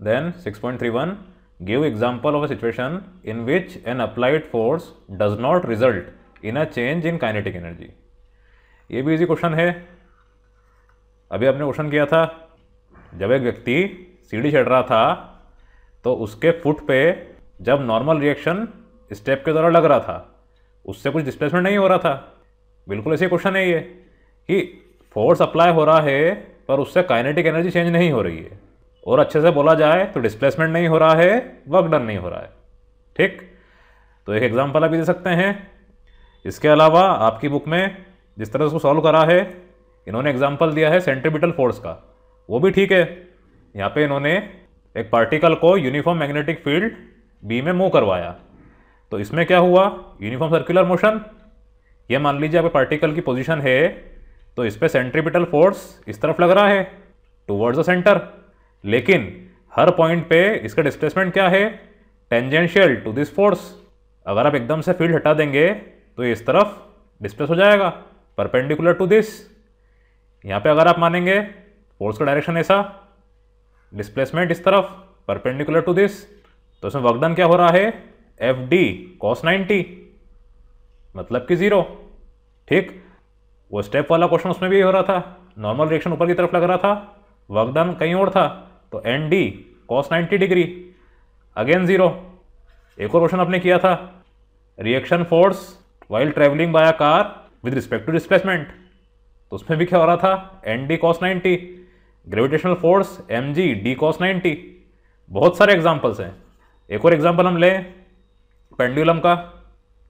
Then 6.31 give example of a situation in which an applied force does not result in a change in kinetic energy. ये भी easy question है अभी आपने question किया था जब एक व्यक्ति सीढ़ी चढ़ रहा था तो उसके फुट पे जब नॉर्मल रिएक्शन स्टेप के द्वारा लग रहा था उससे कुछ डिस्प्लेसमेंट नहीं हो रहा था बिल्कुल ऐसे क्वेश्चन है ये कि फोर्स अप्लाई हो रहा है पर उससे काइनेटिक एनर्जी चेंज नहीं हो रही है और अच्छे से बोला जाए तो डिस्प्लेसमेंट नहीं हो रहा है वर्क डन नहीं हो रहा है ठीक तो एक एग्जाम्पल आप दे सकते हैं इसके अलावा आपकी बुक में जिस तरह उसको सॉल्व करा है इन्होंने एग्जाम्पल दिया है सेंट्रीबिटल फोर्स का वो भी ठीक है यहाँ पे इन्होंने एक पार्टिकल को यूनिफॉर्म मैग्नेटिक फील्ड बी में मूव करवाया तो इसमें क्या हुआ यूनिफॉर्म सर्कुलर मोशन ये मान लीजिए आप पार्टिकल की पोजीशन है तो इस पर सेंट्रीबिटल फोर्स इस तरफ लग रहा है टूवर्ड्स द सेंटर लेकिन हर पॉइंट पे इसका डिस्प्लेसमेंट क्या है टेंजेंशियल टू दिस फोर्स अगर आप एकदम से फील्ड हटा देंगे तो इस तरफ डिस्प्लेस हो जाएगा परपेंडिकुलर टू दिस यहाँ पे अगर आप मानेंगे फोर्स का डायरेक्शन ऐसा डिस्प्लेसमेंट इस तरफ परपेंडिकुलर टू दिस तो इसमें वर्कडन क्या हो रहा है एफ डी कॉस नाइन्टी मतलब कि जीरो ठीक वो स्टेप वाला क्वेश्चन उसमें भी हो रहा था नॉर्मल रिएक्शन ऊपर की तरफ लग रहा था वर्कडन कहीं और था तो N D cos ninety degree again zero एक और क्वेश्चन आपने किया था reaction force while travelling by a car with respect to displacement तो उसमें भी क्या हो रहा था N D cos ninety gravitational force M G D cos ninety बहुत सारे एग्जाम्पल्स हैं एक और एग्जाम्पल हम लें पेंडुलम का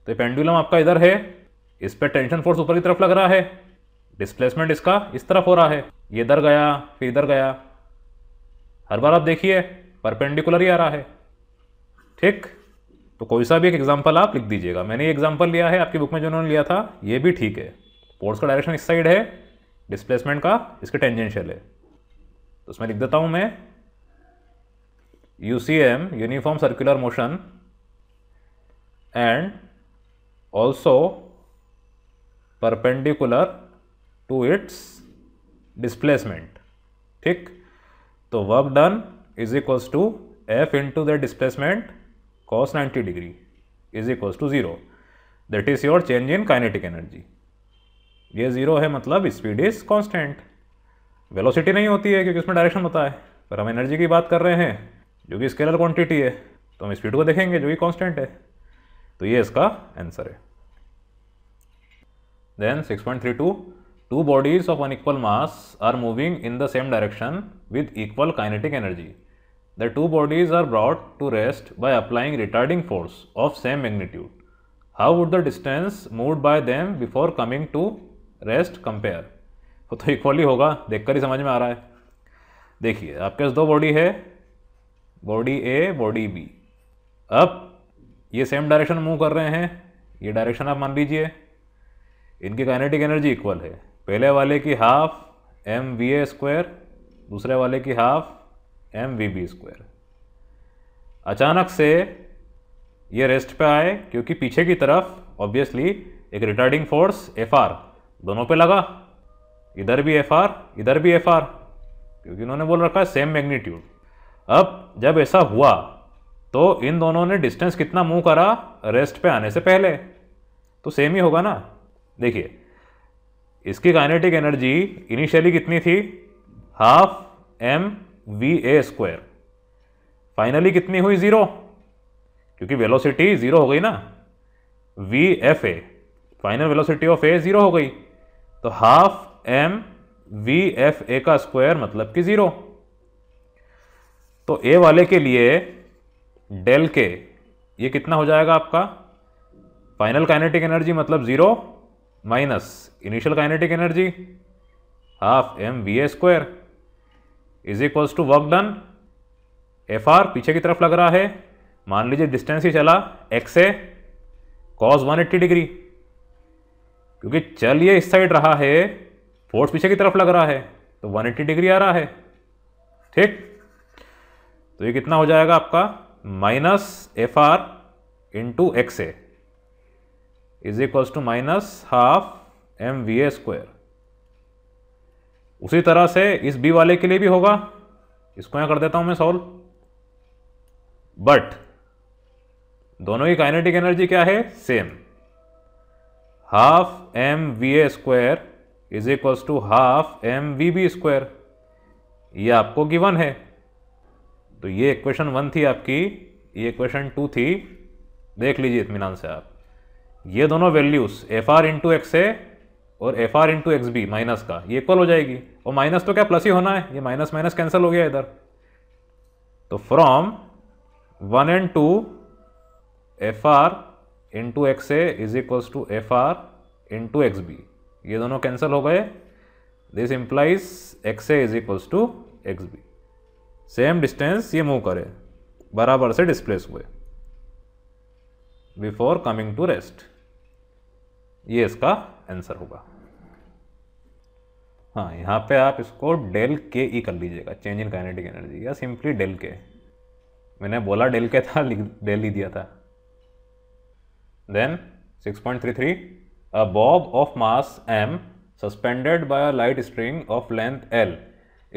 तो पेंडुलम आपका इधर है इस पर टेंशन फोर्स ऊपर की तरफ लग रहा है डिस्प्लेसमेंट इसका इस तरफ हो रहा है ये इधर गया फिर इधर गया हर बार आप देखिए परपेंडिकुलर ही आ रहा है ठीक तो कोई सा भी एक एग्जाम्पल आप लिख दीजिएगा मैंने ये एग्जाम्पल लिया है आपकी बुक में जो उन्होंने लिया था ये भी ठीक है फोर्स का डायरेक्शन इस साइड है डिस्प्लेसमेंट का इसके टेंजेंशियल है तो उसमें लिख देता हूँ मैं U C M uniform circular motion and also perpendicular to its displacement ठीक तो work done is equals to F into the displacement cos 90 degree is equals to zero that is your change in kinetic energy ये ज़ीरो है मतलब speed is constant velocity नहीं होती है क्योंकि उसमें डायरेक्शन होता है पर हम एनर्जी की बात कर रहे हैं जो कि स्केलर क्वांटिटी है तो हम स्पीड को देखेंगे जो कि कॉन्स्टेंट है तो ये इसका आंसर है then 6.32 two bodies of unequal mass are moving in the same direction with equal kinetic energy the two bodies are brought to rest by applying retarding force of same magnitude how would the distance move by them before coming to rest compare वो तो equally होगा देख ही समझ में आ रहा है देखिए आपके पास दो बॉडी है बॉडी ए बॉडी बी अब ये सेम डायरेक्शन मूव कर रहे हैं ये डायरेक्शन आप मान लीजिए इनकी काइनेटिक एनर्जी इक्वल है पहले वाले की half M V A square दूसरे वाले की half M V B square अचानक से ये रेस्ट पे आए क्योंकि पीछे की तरफ ऑब्वियसली एक रिटार्डिंग फोर्स एफ आर दोनों पे लगा इधर भी एफ आर इधर भी एफ आर क्योंकि उन्होंने बोल रखा है सेम मैग्नीट्यूड अब जब ऐसा हुआ तो इन दोनों ने डिस्टेंस कितना मूव करा रेस्ट पे आने से पहले तो सेम ही होगा ना देखिए इसकी काइनेटिक एनर्जी इनिशियली कितनी थी half M V A square finally कितनी हुई ज़ीरो क्योंकि वेलोसिटी ज़ीरो हो गई ना V F A final velocity of A zero हो गई तो half M V F A का स्क्वायर मतलब कि ज़ीरो तो ए वाले के लिए डेल के ये कितना हो जाएगा आपका फाइनल काइनेटिक एनर्जी मतलब zero minus initial kinetic energy half M V A square is equals to work done F R पीछे की तरफ लग रहा है मान लीजिए डिस्टेंस ही चला X A cos one eighty degree क्योंकि चल ये इस साइड रहा है फोर्स पीछे की तरफ लग रहा है तो वन एट्टी डिग्री आ रहा है ठीक तो ये कितना हो जाएगा आपका minus F R into X A is equals to minus half M V A square उसी तरह से इस बी वाले के लिए भी होगा इसको यहां कर देता हूं मैं सॉल्व बट दोनों की काइनेटिक एनर्जी क्या है same half M V A square is equals to half M V B square ये आपको गिवन है तो ये इक्वेशन वन थी आपकी ये इक्वेशन टू थी देख लीजिए इतमान से आप ये दोनों values F R into X A और F R into X B minus का ये इक्वल हो जाएगी और माइनस तो क्या प्लस ही होना है ये माइनस माइनस कैंसिल हो गया इधर तो from one and two F R into X A is equals to F R into X B ये दोनों कैंसिल हो गए this implies X A is equals to X B same distance ये move करे बराबर से डिस्प्लेस हुए before coming to rest ये इसका आंसर होगा हाँ यहाँ पे आप इसको डेल के ई कर लीजिएगा चेंज इन काइनेटिक एनर्जी या सिंपली डेल के मैंने बोला डेल के था डेल ही दिया था then 6.33 a bob of mass M suspended by a light string of length L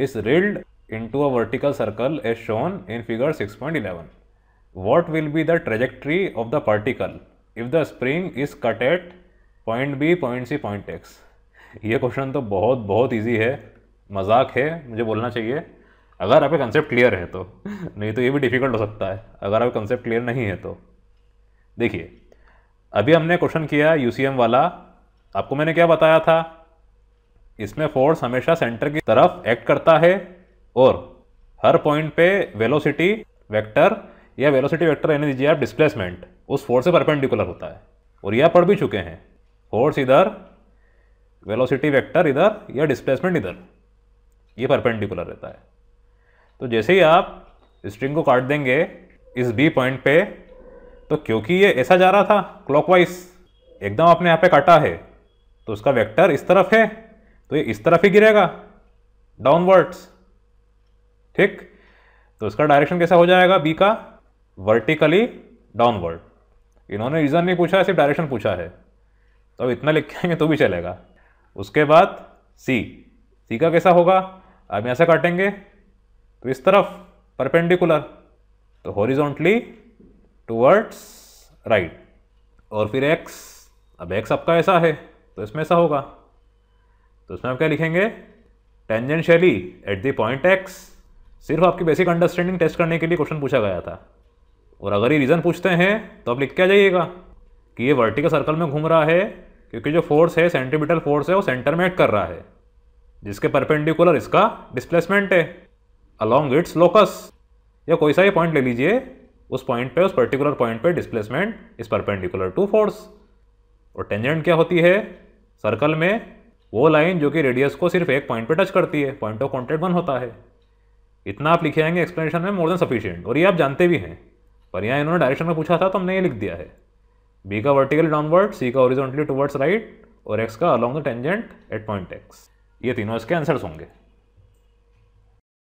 is whirled a vertical circle as shown in figure six 6.11. Eleven what will be the trajectory of the particle if the spring is cut at point B point C point X ये question तो बहुत बहुत easy है मजाक है मुझे बोलना चाहिए अगर आपके कंसेप्ट क्लियर है तो नहीं तो ये भी डिफिकल्ट हो सकता है अगर आपका कंसेप्ट क्लियर नहीं है तो देखिए अभी हमने क्वेश्चन किया एम वाला आपको मैंने क्या बताया था इसमें फोर्स हमेशा सेंटर की तरफ एक्ट करता है और हर पॉइंट पे वेलोसिटी वेक्टर या वेलोसिटी वेक्टर यानी दीजिए आप डिस्प्लेसमेंट उस फोर्स से परपेंडिकुलर होता है और यह पढ़ भी चुके हैं फोर्स इधर वेलोसिटी वेक्टर इधर या डिस्प्लेसमेंट इधर ये परपेंडिकुलर रहता है तो जैसे ही आप स्ट्रिंग को काट देंगे इस बी पॉइंट पे तो क्योंकि ये ऐसा जा रहा था क्लॉकवाइज एकदम आपने यहाँ पे काटा है तो उसका वेक्टर इस तरफ है तो ये इस तरफ ही गिरेगा डाउनवर्ड्स ठीक तो इसका डायरेक्शन कैसा हो जाएगा बी का वर्टिकली डाउनवर्ड इन्होंने रीज़न नहीं पूछा सिर्फ डायरेक्शन पूछा है तो अब इतना लिखेंगे तो भी चलेगा उसके बाद सी सी का कैसा होगा अब ऐसा काटेंगे तो इस तरफ परपेंडिकुलर तो हॉरिजॉन्टली टूवर्ड्स राइट और फिर एक्स अब एक्स आपका ऐसा है तो इसमें ऐसा होगा तो इसमें आप क्या लिखेंगे टेंजेंशियली शैली एट द पॉइंट एक्स सिर्फ आपकी बेसिक अंडरस्टैंडिंग टेस्ट करने के लिए क्वेश्चन पूछा गया था और अगर ये रीज़न पूछते हैं तो आप लिख के आ जाइएगा कि ये वर्टिकल सर्कल में घूम रहा है क्योंकि जो फोर्स है सेंटीमीटर फोर्स है वो सेंटर में एक्ट कर रहा है जिसके परपेंडिकुलर इसका डिस्प्लेसमेंट है अलॉन्ग इट्स लोकस या कोई सा ही पॉइंट ले लीजिए उस पॉइंट पे उस पर्टिकुलर पॉइंट पे displacement is perpendicular to force और टेंजेंट क्या होती है सर्कल में वो लाइन जो कि रेडियस को सिर्फ एक पॉइंट पे टच करती है पॉइंट ऑफ कॉन्टेक्ट वन होता है इतना आप लिखे आएंगे एक्सप्लेनेशन में मोर देन सफिशियंट और ये आप जानते भी हैं पर यहाँ इन्होंने डायरेक्शन में पूछा था तो हमने ये लिख दिया है बी का वर्टिकली डाउनवर्ड सी का ओरिजेंटली टुवर्ड्स राइट और एक्स का along the tangent at point X ये तीनों इसके आंसर्स होंगे